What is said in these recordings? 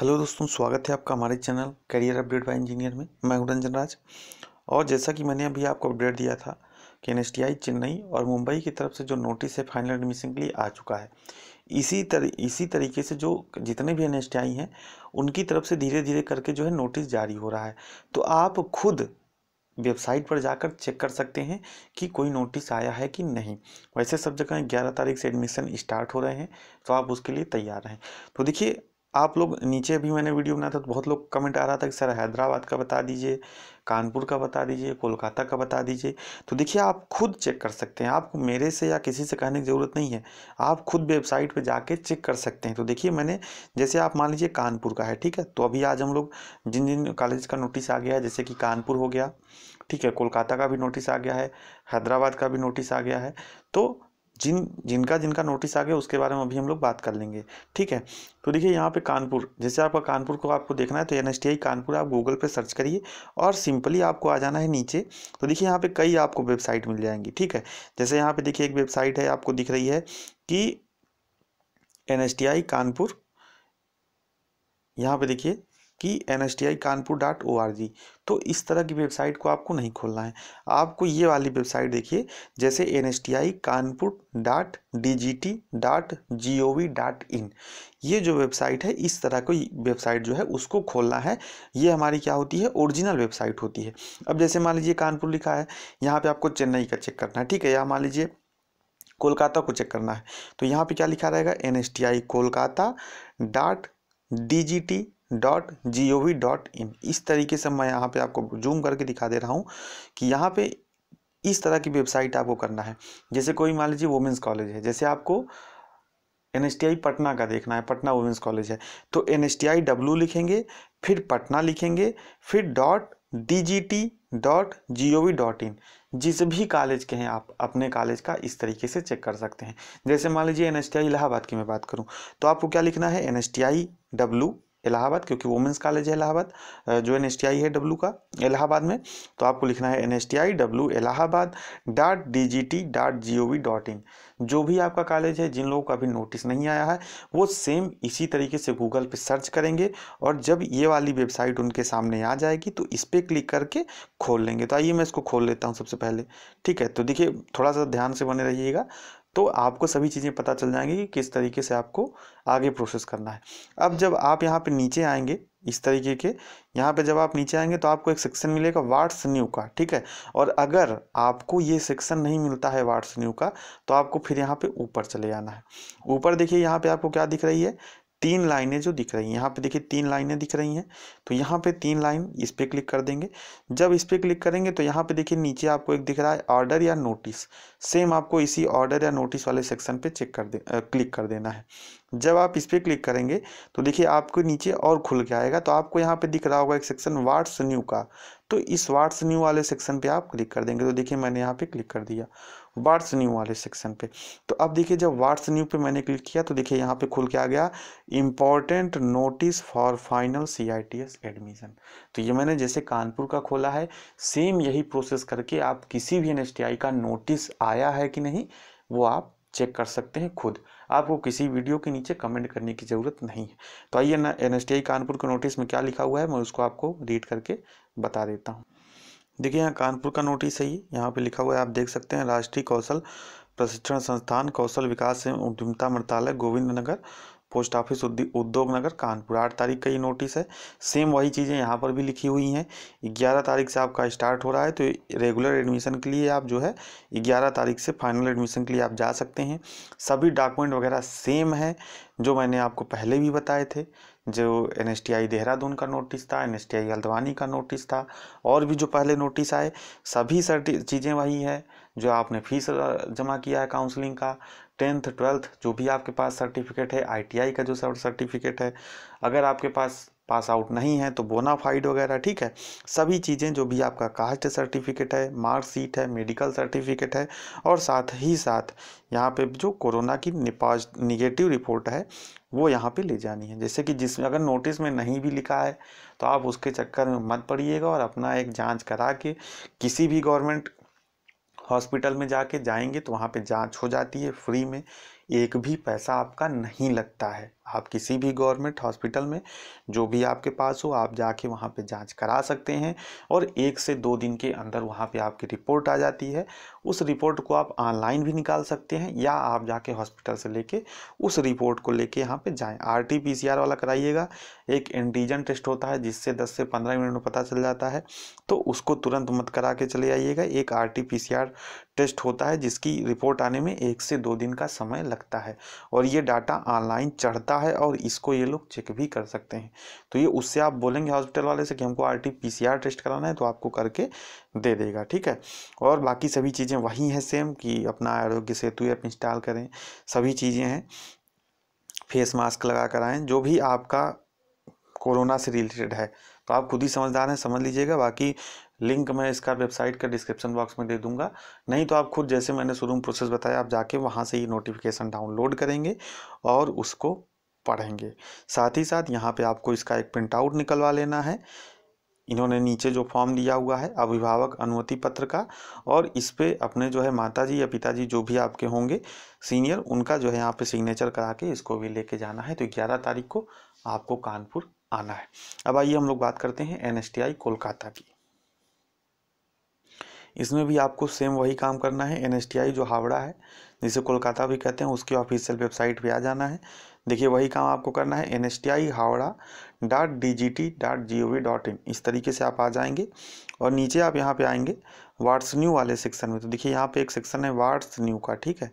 hello दोस्तों स्वागत है आपका हमारे channel career update by engineer में मैं हूं रंजन राज और जैसा कि मैंने अभी आपको अपडेट दिया था कि एन चेन्नई और मुंबई की तरफ से जो नोटिस है फाइनल एडमिशन के लिए आ चुका है इसी तरह इसी तरीके से जो जितने भी एन हैं उनकी तरफ से धीरे धीरे करके जो है नोटिस जारी हो रहा है तो आप खुद वेबसाइट पर जाकर चेक कर सकते हैं कि कोई नोटिस आया है कि नहीं वैसे सब जगह ग्यारह तारीख से एडमिशन स्टार्ट हो रहे हैं तो आप उसके लिए तैयार हैं तो देखिए आप लोग नीचे भी मैंने वीडियो बनाया था तो बहुत लोग कमेंट आ रहा था कि सर हैदराबाद का बता दीजिए कानपुर का बता दीजिए कोलकाता का बता दीजिए तो देखिए आप खुद चेक कर सकते हैं आपको मेरे से या किसी से कहने की ज़रूरत नहीं है आप खुद वेबसाइट पे जाके चेक कर सकते हैं तो देखिए मैंने जैसे आप मान लीजिए कानपुर का है ठीक है तो अभी आज हम लोग जिन जिन कॉलेज का नोटिस आ गया है जैसे कि कानपुर हो गया ठीक है कोलकाता का भी नोटिस आ गया है हैदराबाद का भी नोटिस आ गया है तो जिन जिनका जिनका नोटिस आ गया उसके बारे में अभी हम लोग बात कर लेंगे ठीक है तो देखिए यहाँ पे कानपुर जैसे आपका कानपुर को आपको देखना है तो एन कानपुर आप गूगल पे सर्च करिए और सिंपली आपको आ जाना है नीचे तो देखिए यहाँ पे कई आपको वेबसाइट मिल जाएंगी ठीक है जैसे यहाँ पे देखिए एक वेबसाइट है आपको दिख रही है कि एन कानपुर यहाँ पे देखिए कि N S T I Kanpur dot O R G तो इस तरह की वेबसाइट को आपको नहीं खोलना है आपको ये वाली वेबसाइट देखिए जैसे N S T I Kanpur dot D G T dot G O V dot in ये जो वेबसाइट है इस तरह की वेबसाइट जो है उसको खोलना है ये हमारी क्या होती है ओरिजिनल वेबसाइट होती है अब जैसे मान लीजिए कानपुर लिखा है यहाँ पर आपको चेन्नई का चेक करना है ठीक है यहाँ मान लीजिए कोलकाता को चेक करना है तो यहाँ पे क्या लिखा रहेगा N S T I Kolkata dot D G T dot G O V dot in इस तरीके से मैं यहाँ पे आपको जूम करके दिखा दे रहा हूँ कि यहाँ पे इस तरह की वेबसाइट आपको करना है जैसे कोई मान लीजिए वुमेंस कॉलेज है जैसे आपको एन पटना का देखना है पटना वुमेंस कॉलेज है तो एन एस डब्ल्यू लिखेंगे फिर पटना लिखेंगे फिर dot D G T dot G O V dot in जिस भी कॉलेज के हैं आप अपने कॉलेज का इस तरीके से चेक कर सकते हैं जैसे मान लीजिए एन एस इलाहाबाद की मैं बात करूं तो आपको क्या लिखना है N S T I W Allahabad क्योंकि वुमेंस कॉलेज है इलाहाबाद जो एन है डब्लू का इलाहाबाद में तो आपको लिखना है N S T I W Allahabad dot D G T dot G O V dot in जो भी आपका कॉलेज है जिन लोगों का अभी नोटिस नहीं आया है वो सेम इसी तरीके से गूगल पे सर्च करेंगे और जब ये वाली वेबसाइट उनके सामने आ जाएगी तो इस पर क्लिक करके खोल लेंगे तो आइए मैं इसको खोल लेता हूँ सबसे पहले ठीक है तो देखिए थोड़ा सा ध्यान से बने रहिएगा तो आपको सभी चीज़ें पता चल जाएंगी कि किस तरीके से आपको आगे प्रोसेस करना है अब जब आप यहाँ पे नीचे आएंगे इस तरीके के यहाँ पे जब आप नीचे आएंगे तो आपको एक सेक्शन मिलेगा वाट्स न्यू का ठीक है और अगर आपको ये सेक्शन नहीं मिलता है वाट्स न्यू का तो आपको फिर यहाँ पे ऊपर चले जाना है ऊपर देखिए यहाँ पे आपको क्या दिख रही है तीन लाइनें जो दिख रही हैं यहाँ पे देखिए तीन लाइनें दिख रही हैं तो यहाँ पे तीन लाइन इस पर क्लिक कर देंगे जब इस पर क्लिक करेंगे तो यहाँ पे देखिए नीचे आपको एक दिख रहा है ऑर्डर या नोटिस सेम आपको इसी ऑर्डर या नोटिस वाले सेक्शन पे चेक कर दे आ, क्लिक कर देना है जब आप इस पर क्लिक करेंगे तो देखिए आपको नीचे और खुल के आएगा तो आपको यहाँ पे दिख रहा होगा एक सेक्शन वाट्स न्यू का तो इस वाट्स न्यू वाले सेक्शन पर आप क्लिक कर देंगे तो देखिए मैंने यहाँ पे क्लिक कर दिया वाट्स न्यू वाले सेक्शन पे तो अब देखिए जब वाट्स न्यू पे मैंने क्लिक किया तो देखिए यहाँ पे खुल के आ गया important notice for final C I T S admission तो ये मैंने जैसे कानपुर का खोला है सेम यही प्रोसेस करके आप किसी भी एन एस टी आई का नोटिस आया है कि नहीं वो आप चेक कर सकते हैं खुद आपको किसी वीडियो के नीचे कमेंट करने की ज़रूरत नहीं है तो आइए ना एन कानपुर के नोटिस में क्या लिखा हुआ है मैं उसको आपको रीड करके बता देता हूँ देखिए यहाँ कानपुर का नोटिस है ये यहाँ पे लिखा हुआ है आप देख सकते हैं राष्ट्रीय कौशल प्रशिक्षण संस्थान कौशल विकास एवं उद्यमिता मंत्रालय गोविंद नगर पोस्ट ऑफिस उद्योग नगर कानपुर आठ तारीख का ये नोटिस है सेम वही चीज़ें यहाँ पर भी लिखी हुई हैं ग्यारह तारीख से आपका स्टार्ट हो रहा है तो रेगुलर एडमिशन के लिए आप जो है ग्यारह तारीख से फाइनल एडमिशन के लिए आप जा सकते हैं सभी डॉक्यूमेंट वगैरह सेम है जो मैंने आपको पहले भी बताए थे जो N S T I Dehradun का नोटिस था N S T I Haldwani का नोटिस था और भी जो पहले नोटिस आए सभी सर्टि चीज़ें वही है जो आपने फीस जमा किया है काउंसलिंग का टेंथ ट्वेल्थ जो भी आपके पास सर्टिफिकेट है आईटीआई का जो सर्टिफिकेट है अगर आपके पास पास आउट नहीं है तो बोनाफाइड वगैरह ठीक है सभी चीज़ें जो भी आपका कास्ट सर्टिफिकेट है मार्कशीट है मेडिकल सर्टिफिकेट है और साथ ही साथ यहाँ पे जो कोरोना की निपाज निगेटिव रिपोर्ट है वो यहाँ पे ले जानी है जैसे कि जिसमें अगर नोटिस में नहीं भी लिखा है तो आप उसके चक्कर में मत पड़िएगा और अपना एक जाँच करा के किसी भी गवर्नमेंट हॉस्पिटल में जाके जाएंगे तो वहाँ पे जांच हो जाती है फ्री में एक भी पैसा आपका नहीं लगता है आप किसी भी गवर्नमेंट हॉस्पिटल में जो भी आपके पास हो आप जाके वहाँ पे जांच करा सकते हैं और एक से दो दिन के अंदर वहाँ पे आपकी रिपोर्ट आ जाती है उस रिपोर्ट को आप ऑनलाइन भी निकाल सकते हैं या आप जाके हॉस्पिटल से लेके उस रिपोर्ट को लेके यहाँ पे जाएं आरटीपीसीआर वाला कराइएगा एक एंटीजन टेस्ट होता है जिससे 10 से 15 मिनट में पता चल जाता है तो उसको तुरंत मत करा के चले आइएगा एक आर टेस्ट होता है जिसकी रिपोर्ट आने में एक से दो दिन का समय लगता है और ये डाटा ऑनलाइन चढ़ता है और इसको ये लोग चेक भी कर सकते हैं तो ये उससे आप बोलेंगे हॉस्पिटल वाले से कि हमको आर टेस्ट कराना है तो आपको करके दे देगा ठीक है और बाकी सभी चीज़ें चीज़ें वही हैं सेम कि अपना आरोग्य सेतु ऐप इंस्टॉल करें सभी चीज़ें हैं फेस मास्क लगा कर आएँ जो भी आपका कोरोना से रिलेटेड है तो आप खुद ही समझदार हैं समझ लीजिएगा बाकी लिंक मैं इसका वेबसाइट का डिस्क्रिप्शन बॉक्स में दे दूंगा नहीं तो आप खुद जैसे मैंने शुरू में प्रोसेस बताया आप जाके वहाँ से ये नोटिफिकेशन डाउनलोड करेंगे और उसको पढ़ेंगे साथ ही साथ यहाँ पे आपको इसका एक प्रिंट आउट निकलवा लेना है इन्होंने नीचे जो फॉर्म दिया हुआ है अभिभावक अनुमति पत्र का और इस पर अपने जो है माताजी या पिताजी जो भी आपके होंगे सीनियर उनका जो है यहाँ पे सिग्नेचर करा के इसको भी लेके जाना है तो ग्यारह तारीख को आपको कानपुर आना है अब आइए हम लोग बात करते हैं एन कोलकाता की इसमें भी आपको सेम वही काम करना है एन जो हावड़ा है जिसे कोलकाता भी कहते हैं उसकी ऑफिशियल वेबसाइट पे आ जाना है देखिए वही काम आपको करना है N S T I Howrah dot D G T dot G O V dot in इस तरीके से आप आ जाएंगे और नीचे आप यहाँ पे आएंगे वाट्स न्यू वाले सेक्शन में तो देखिए यहाँ पे एक सेक्शन है वाट्स न्यू का ठीक है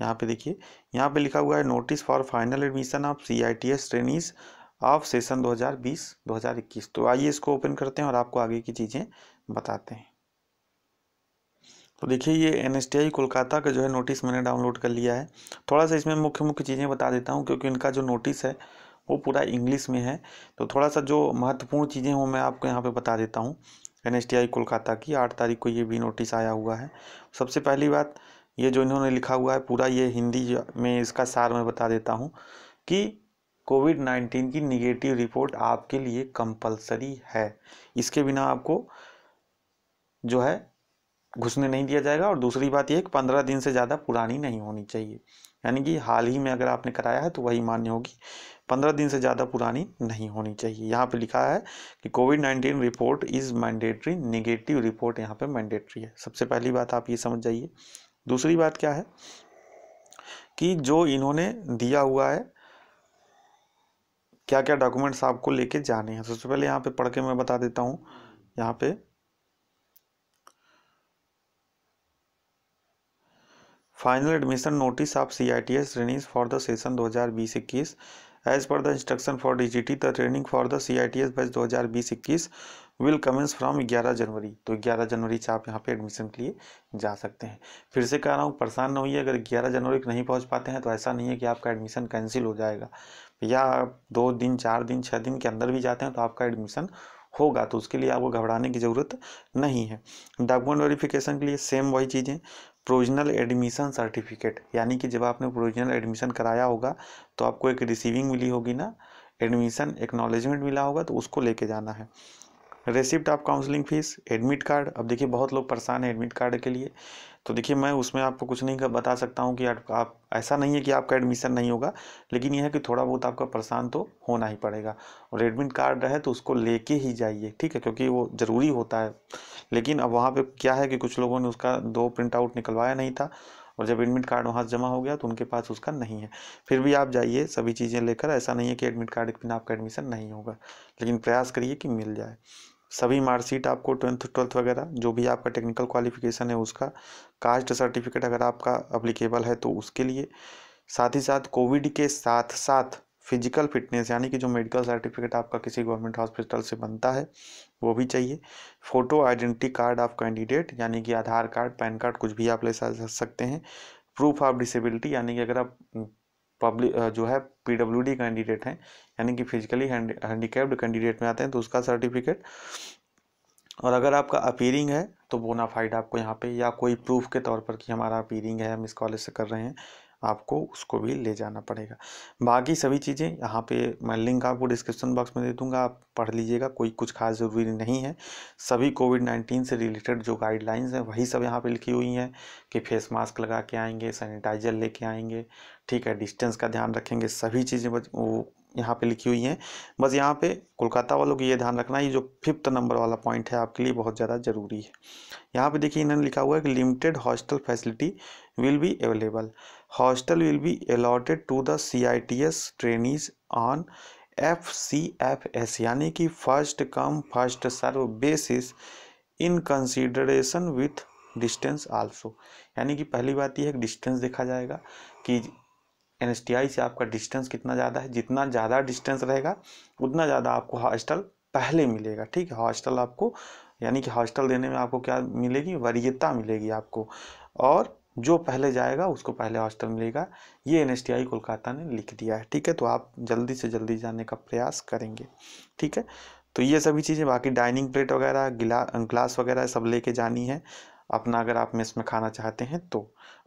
यहाँ पे देखिए यहाँ पे लिखा हुआ है notice for final admission of C I T S trainees of session हज़ार इक्कीस तो आइए इसको ओपन करते हैं और आपको आगे की चीज़ें बताते हैं तो देखिए ये एन कोलकाता का जो है नोटिस मैंने डाउनलोड कर लिया है थोड़ा सा इसमें मुख्य मुख्य चीज़ें बता देता हूँ क्योंकि इनका जो नोटिस है वो पूरा इंग्लिश में है तो थोड़ा सा जो महत्वपूर्ण चीज़ें हों मैं आपको यहाँ पर बता देता हूँ एन कोलकाता की आठ तारीख को ये भी नोटिस आया हुआ है सबसे पहली बात ये जो इन्होंने लिखा हुआ है पूरा ये हिंदी में इसका सार मैं बता देता हूँ कि कोविड नाइन्टीन की निगेटिव रिपोर्ट आपके लिए कंपलसरी है इसके बिना आपको जो है घुसने नहीं दिया जाएगा और दूसरी बात यह कि पंद्रह दिन से ज़्यादा पुरानी नहीं होनी चाहिए यानी कि हाल ही में अगर आपने कराया है तो वही मान्य होगी पंद्रह दिन से ज़्यादा पुरानी नहीं होनी चाहिए यहाँ पे लिखा है कि covid nineteen report is mandatory negative report यहाँ पे मैंडेटरी है सबसे पहली बात आप ये समझ जाइए दूसरी बात क्या है कि जो इन्होंने दिया हुआ है क्या क्या डॉक्यूमेंट्स आपको लेके जाने हैं सबसे पहले यहाँ पे पढ़ के मैं बता देता हूँ यहाँ पे final admission notice of C I T S training for the session दो हज़ार बीस इक्कीस as per the instruction for D G T the training for the C I T S batch दो हज़ार बीस इक्कीस विल कमेंस फ्रॉम ग्यारह जनवरी तो ग्यारह जनवरी से आप यहाँ पे एडमिशन के लिए जा सकते हैं फिर से कह रहा हूँ परेशान न होइए अगर ग्यारह जनवरी को नहीं पहुँच पाते हैं तो ऐसा नहीं है कि आपका एडमिशन कैंसिल हो जाएगा या आप दो दिन चार दिन छः दिन के अंदर भी जाते हैं तो आपका एडमिशन होगा तो उसके लिए आपको घबराने की ज़रूरत नहीं है डॉक्यूमेंट वेरिफिकेशन के लिए सेम वही चीज़ें प्रोविजनल एडमिशन सर्टिफिकेट यानी कि जब आपने प्रोविजनल एडमिशन कराया होगा तो आपको एक रिसीविंग मिली होगी ना एडमिशन एक्नॉलेजमेंट मिला होगा तो उसको लेके जाना है receipt of counselling fees admit card अब देखिए बहुत लोग परेशान हैं एडमिट कार्ड के लिए तो देखिए मैं उसमें आपको कुछ नहीं बता सकता हूँ कि आप, आप ऐसा नहीं है कि आपका एडमिशन नहीं होगा लेकिन यह है कि थोड़ा बहुत आपका परेशान तो होना ही पड़ेगा और एडमिट कार्ड रहे तो उसको लेके ही जाइए ठीक है क्योंकि वो ज़रूरी होता है लेकिन अब वहाँ पर क्या है कि कुछ लोगों ने उसका दो प्रिंट आउट निकलवाया नहीं था और जब एडमिट कार्ड वहाँ जमा हो गया तो उनके पास उसका नहीं है फिर भी आप जाइए सभी चीज़ें लेकर ऐसा नहीं है कि एडमिट कार्ड के बिना आपका एडमिशन नहीं होगा लेकिन प्रयास करिए कि मिल जाए सभी मार्कशीट आपको ट्वेल्थ ट्वेल्थ वगैरह जो भी आपका टेक्निकल क्वालिफिकेशन है उसका कास्ट सर्टिफिकेट अगर आपका अप्लीकेबल है तो उसके लिए साथ ही साथ कोविड के साथ साथ फिजिकल फिटनेस यानी कि जो मेडिकल सर्टिफिकेट आपका किसी गवर्नमेंट हॉस्पिटल से बनता है वो भी चाहिए photo identity card of candidate यानी कि आधार कार्ड पैन कार्ड कुछ भी आप ले सकते हैं प्रूफ ऑफ डिसेबिलिटी यानी कि अगर आप पब्लिक जो है पीडब्ल्यूडी कैंडिडेट हैं यानी कि फिजिकली हैंडीकैप्ड कैंडिडेट में आते हैं तो उसका सर्टिफिकेट और अगर आपका अपीयरिंग है तो बोनाफाइड आपको यहाँ पे या कोई प्रूफ के तौर पर कि हमारा अपीयरिंग है हम इस कॉलेज से कर रहे हैं आपको उसको भी ले जाना पड़ेगा बाकी सभी चीज़ें यहाँ पे मैं लिंक आपको डिस्क्रिप्शन बॉक्स में दे दूँगा आप पढ़ लीजिएगा कोई कुछ खास ज़रूरी नहीं है सभी कोविड नाइन्टीन से रिलेटेड जो गाइडलाइंस हैं वही सब यहाँ पर लिखी हुई हैं कि फेस मास्क लगा के आएंगे सैनिटाइज़र लेके आएंगे ठीक है डिस्टेंस का ध्यान रखेंगे सभी चीज़ें वो यहाँ पे लिखी हुई हैं बस यहाँ पे कोलकाता वालों को ये ध्यान रखना ये जो फिफ्थ नंबर वाला पॉइंट है आपके लिए बहुत ज़्यादा ज़रूरी है यहाँ पे देखिए इन्होंने लिखा हुआ है कि limited hostel facility will be available hostel will be allotted to the C I T S trainees on F C F S यानी कि first come first serve basis in consideration with distance also यानी कि पहली बात यह है distance देखा जाएगा कि एन से आपका डिस्टेंस कितना ज़्यादा है जितना ज़्यादा डिस्टेंस रहेगा उतना ज़्यादा आपको हॉस्टल पहले मिलेगा ठीक है हॉस्टल आपको यानी कि हॉस्टल देने में आपको क्या मिलेगी वरीयता मिलेगी आपको और जो पहले जाएगा उसको पहले हॉस्टल मिलेगा ये एन कोलकाता ने लिख दिया है ठीक है तो आप जल्दी से जल्दी जाने का प्रयास करेंगे ठीक है तो ये सभी चीज़ें बाकी डाइनिंग प्लेट वगैरह गिला ग्लास वगैरह सब लेके जानी है अपना अगर आप मेस में खाना चाहते हैं तो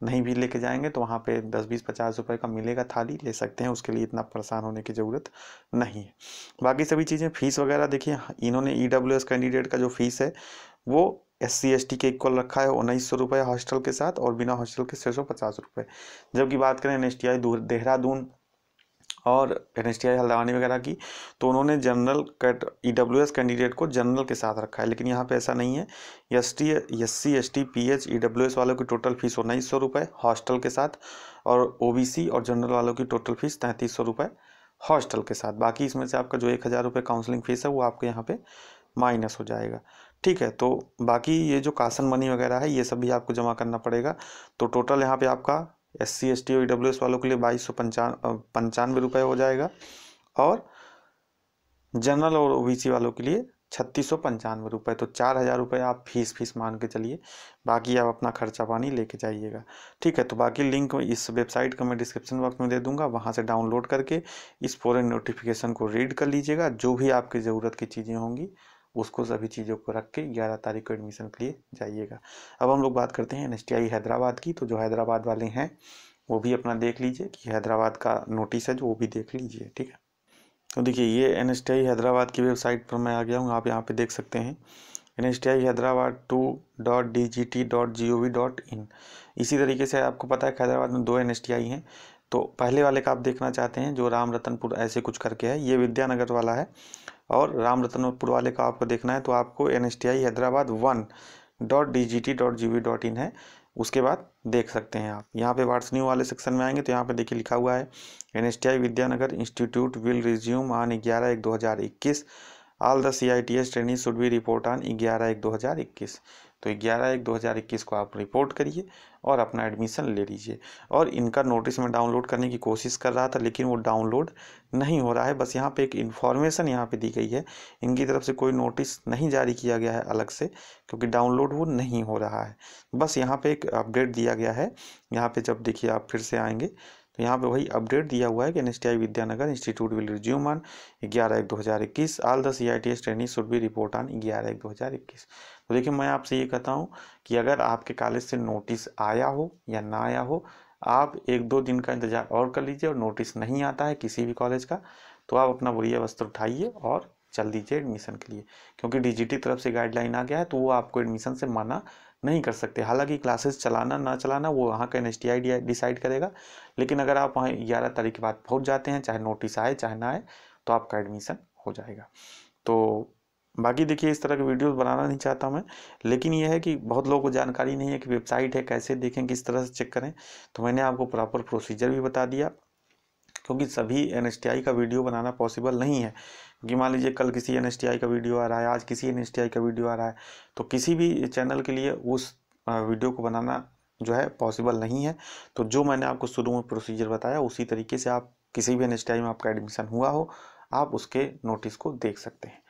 नहीं भी लेके जाएंगे तो वहाँ पे दस बीस पचास रुपए का मिलेगा थाली ले सकते हैं उसके लिए इतना परेशान होने की ज़रूरत नहीं है बाकी सभी चीज़ें फ़ीस वगैरह देखिए इन्होंने ई e कैंडिडेट का जो फीस है वो एस सी एस टी के इक्वल रखा है उन्नीस सौ रुपये हॉस्टल के साथ और बिना हॉस्टल के छः सौ पचास रुपये जबकि बात करें N S T I Dehradun और N S T I Haldwani वगैरह की तो उन्होंने general cat E W S candidate को जनरल के साथ रखा है लेकिन यहाँ पे ऐसा नहीं है S T S C S T P H E e W S वालों की टोटल फीस उन्नीस सौ रुपये हॉस्टल के साथ और ओ बी सी और जनरल वालों की टोटल फीस तैंतीस सौ रुपये हॉस्टल के साथ बाकी इसमें से आपका जो एक हज़ार रुपये काउंसलिंग फ़ीस है वो आपके यहाँ पे माइनस हो जाएगा ठीक है तो बाकी ये जो कासन मनी वगैरह है ये सब भी आपको जमा करना पड़ेगा तो टोटल यहाँ पे आपका S C S T O W S वालों के लिए बाईस सौ पंचान पंचानवे रुपये हो जाएगा और जनरल और सी वालों के लिए छत्तीस सौ पंचानवे रुपये तो चार हज़ार रुपये आप फीस फीस मान के चलिए बाकी आप अपना खर्चा पानी लेके जाइएगा ठीक है तो बाकी लिंक इस वेबसाइट का मैं डिस्क्रिप्शन बॉक्स में दे दूंगा वहाँ से डाउनलोड करके इस फ़ौरन नोटिफिकेशन को रीड कर लीजिएगा जो भी आपकी ज़रूरत की चीज़ें होंगी उसको सभी चीज़ों को रख के ग्यारह तारीख को एडमिशन के लिए जाइएगा अब हम लोग बात करते हैं एन हैदराबाद की तो जो हैदराबाद वाले हैं वो भी अपना देख लीजिए कि हैदराबाद का नोटिस है जो वो भी देख लीजिए ठीक है तो देखिए ये एन हैदराबाद की वेबसाइट पर मैं आ गया हूँ आप यहाँ पर देख सकते हैं N S T I Hyderabad two dot D G T dot G O V dot in इसी तरीके से आपको पता है कि हैदराबाद में दो एन एस टी आई हैं तो पहले वाले का आप देखना चाहते हैं जो राम रतनपुर ऐसे कुछ करके है ये विद्यानगर वाला है और राम रतनपुर वाले का आपको देखना है तो आपको N Hyderabad one dot D G T dot G V dot in है उसके बाद देख सकते हैं आप यहाँ पे वाट्स न्यू वाले सेक्शन में आएंगे तो यहाँ पे देखिए लिखा हुआ है N S T I Vidyanagar institute will resume on ग्यारह एक दो हज़ार इक्कीस all the C I T S training should be report on ग्यारह एक दो हज़ार इक्कीस तो 11 एक 2021 को आप रिपोर्ट करिए और अपना एडमिशन ले लीजिए और इनका नोटिस मैं डाउनलोड करने की कोशिश कर रहा था लेकिन वो डाउनलोड नहीं हो रहा है बस यहाँ पे एक इन्फॉर्मेशन यहाँ पे दी गई है इनकी तरफ से कोई नोटिस नहीं जारी किया गया है अलग से क्योंकि डाउनलोड वो नहीं हो रहा है बस यहाँ पर एक अपडेट दिया गया है यहाँ पर जब देखिए आप फिर से आएँगे तो यहाँ पे वही अपडेट दिया हुआ है कि N Vidyanagar institute will resume on ग्यारह एक दो हज़ार इक्कीस all the C I T S training should be report on ग्यारह एक दो हज़ार इक्कीस तो देखिए मैं आपसे ये कहता हूँ कि अगर आपके कॉलेज से नोटिस आया हो या ना आया हो आप एक दो दिन का इंतज़ार और कर लीजिए और नोटिस नहीं आता है किसी भी कॉलेज का तो आप अपना बोरिया वस्त्र उठाइए और चल दीजिए एडमिशन के लिए क्योंकि डीजीटी तरफ से गाइडलाइन आ गया है तो वो आपको एडमिशन से माना नहीं कर सकते हालांकि क्लासेस चलाना ना चलाना वो वहाँ का एन एस डिसाइड करेगा लेकिन अगर आप वहाँ ग्यारह तारीख के बाद पहुँच जाते हैं चाहे नोटिस आए चाहे ना आए तो आपका एडमिशन हो जाएगा तो बाकी देखिए इस तरह के वीडियोस बनाना नहीं चाहता मैं लेकिन यह है कि बहुत लोगों को जानकारी नहीं है कि वेबसाइट है कैसे देखें किस तरह से चेक करें तो मैंने आपको प्रॉपर प्रोसीजर भी बता दिया क्योंकि सभी एन का वीडियो बनाना पॉसिबल नहीं है कि मान लीजिए कल किसी एन का वीडियो आ रहा है आज किसी एन का वीडियो आ रहा है तो किसी भी चैनल के लिए उस वीडियो को बनाना जो है पॉसिबल नहीं है तो जो मैंने आपको शुरू में प्रोसीजर बताया उसी तरीके से आप किसी भी एन में आपका एडमिशन हुआ हो आप उसके नोटिस को देख सकते हैं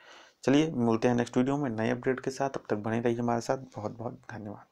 चलिए मिलते हैं नेक्स्ट वीडियो में नए अपडेट के साथ अब तक बने रहिए हमारे साथ बहुत बहुत धन्यवाद